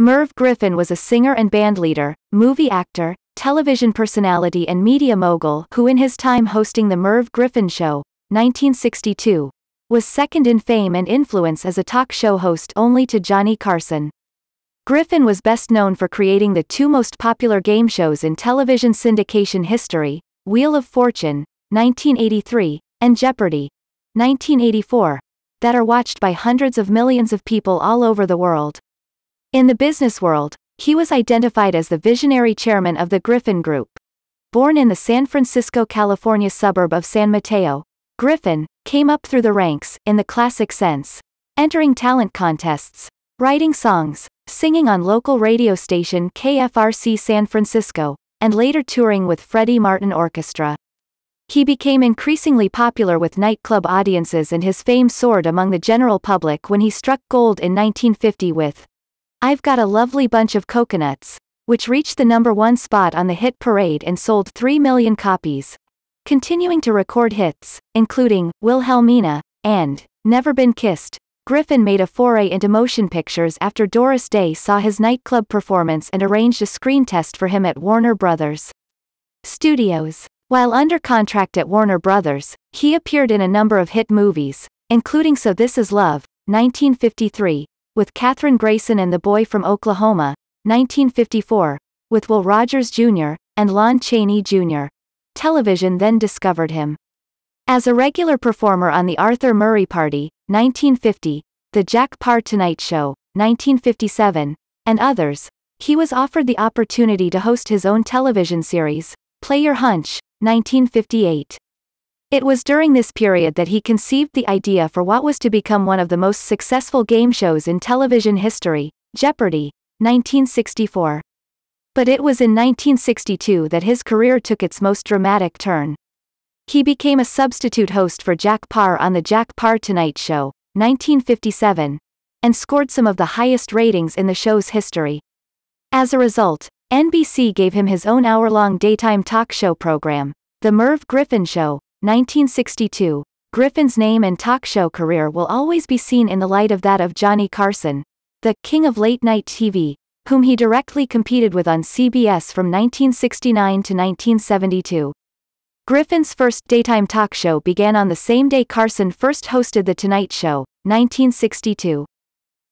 Merv Griffin was a singer and bandleader, movie actor, television personality and media mogul who in his time hosting The Merv Griffin Show, 1962, was second in fame and influence as a talk show host only to Johnny Carson. Griffin was best known for creating the two most popular game shows in television syndication history, Wheel of Fortune, 1983, and Jeopardy, 1984, that are watched by hundreds of millions of people all over the world. In the business world, he was identified as the visionary chairman of the Griffin Group. Born in the San Francisco, California suburb of San Mateo, Griffin came up through the ranks, in the classic sense, entering talent contests, writing songs, singing on local radio station KFRC San Francisco, and later touring with Freddie Martin Orchestra. He became increasingly popular with nightclub audiences and his fame soared among the general public when he struck gold in 1950 with I've Got a Lovely Bunch of Coconuts, which reached the number one spot on the hit parade and sold 3 million copies. Continuing to record hits, including Wilhelmina and Never Been Kissed, Griffin made a foray into motion pictures after Doris Day saw his nightclub performance and arranged a screen test for him at Warner Brothers. Studios. While under contract at Warner Brothers, he appeared in a number of hit movies, including So This Is Love, 1953, with Katherine Grayson and The Boy from Oklahoma, 1954, with Will Rogers Jr., and Lon Chaney Jr. Television then discovered him. As a regular performer on The Arthur Murray Party, 1950, The Jack Parr Tonight Show, 1957, and others, he was offered the opportunity to host his own television series, Play Your Hunch, 1958. It was during this period that he conceived the idea for what was to become one of the most successful game shows in television history, Jeopardy! 1964. But it was in 1962 that his career took its most dramatic turn. He became a substitute host for Jack Parr on The Jack Parr Tonight Show, 1957, and scored some of the highest ratings in the show's history. As a result, NBC gave him his own hour long daytime talk show program, The Merv Griffin Show, 1962. Griffin's name and talk show career will always be seen in the light of that of Johnny Carson, the king of late night TV, whom he directly competed with on CBS from 1969 to 1972. Griffin's first daytime talk show began on the same day Carson first hosted The Tonight Show, 1962.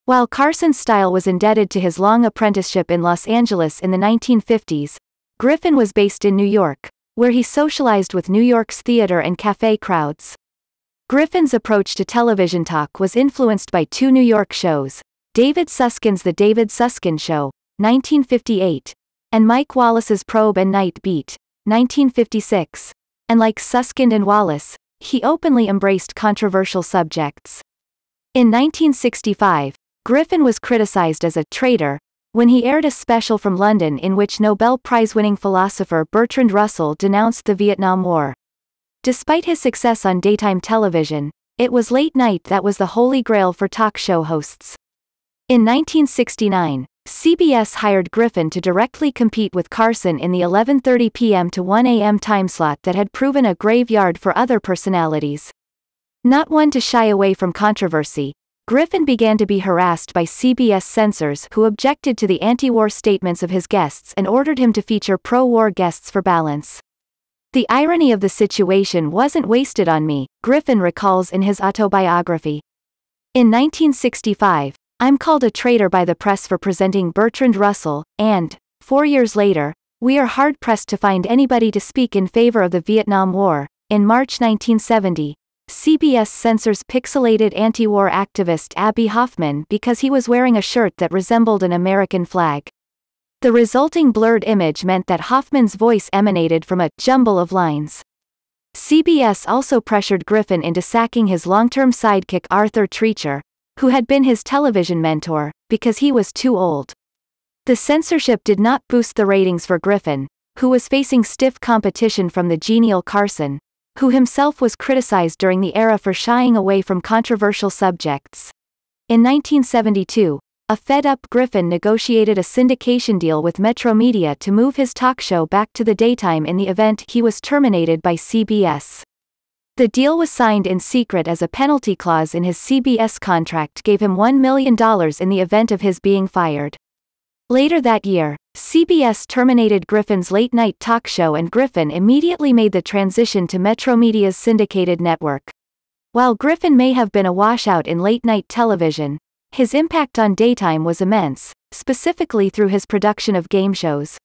While Carson's style was indebted to his long apprenticeship in Los Angeles in the 1950s, Griffin was based in New York, where he socialized with New York's theater and cafe crowds. Griffin's approach to television talk was influenced by two New York shows David Susskind's The David Susskind Show, 1958, and Mike Wallace's Probe and Night Beat, 1956. And like Susskind and Wallace, he openly embraced controversial subjects. In 1965, Griffin was criticized as a traitor when he aired a special from London in which Nobel Prize-winning philosopher Bertrand Russell denounced the Vietnam War. Despite his success on daytime television, it was late night that was the holy grail for talk show hosts. In 1969, CBS hired Griffin to directly compete with Carson in the 11:30 p.m. to 1 a.m. timeslot that had proven a graveyard for other personalities. Not one to shy away from controversy, Griffin began to be harassed by CBS censors who objected to the anti-war statements of his guests and ordered him to feature pro-war guests for balance. The irony of the situation wasn't wasted on me, Griffin recalls in his autobiography. In 1965, I'm called a traitor by the press for presenting Bertrand Russell, and, four years later, we are hard pressed to find anybody to speak in favor of the Vietnam War. In March 1970, CBS censors pixelated anti-war activist Abby Hoffman because he was wearing a shirt that resembled an American flag. The resulting blurred image meant that Hoffman's voice emanated from a jumble of lines. CBS also pressured Griffin into sacking his long-term sidekick Arthur Treacher, who had been his television mentor, because he was too old. The censorship did not boost the ratings for Griffin, who was facing stiff competition from the genial Carson, who himself was criticized during the era for shying away from controversial subjects. In 1972, a fed-up Griffin negotiated a syndication deal with Metromedia to move his talk show back to the daytime in the event he was terminated by CBS. The deal was signed in secret as a penalty clause in his CBS contract gave him $1 million in the event of his being fired. Later that year, CBS terminated Griffin's late-night talk show and Griffin immediately made the transition to Metromedia's syndicated network. While Griffin may have been a washout in late-night television, his impact on daytime was immense, specifically through his production of game shows.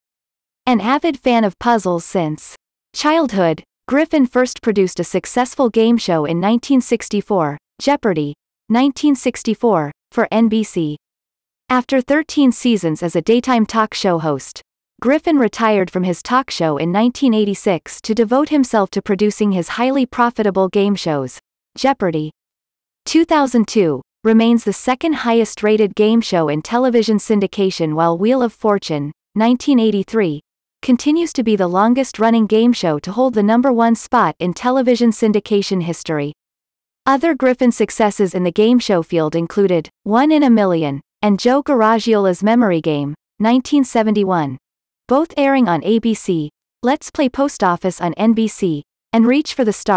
An avid fan of puzzles since childhood, Griffin first produced a successful game show in 1964, Jeopardy! 1964, for NBC. After 13 seasons as a daytime talk show host, Griffin retired from his talk show in 1986 to devote himself to producing his highly profitable game shows. Jeopardy! 2002 remains the second highest rated game show in television syndication, while Wheel of Fortune, 1983, continues to be the longest running game show to hold the number one spot in television syndication history. Other Griffin successes in the game show field included One in a Million, and Joe Garagiola's Memory Game, 1971. Both airing on ABC, Let's Play Post Office on NBC, and Reach for the Star.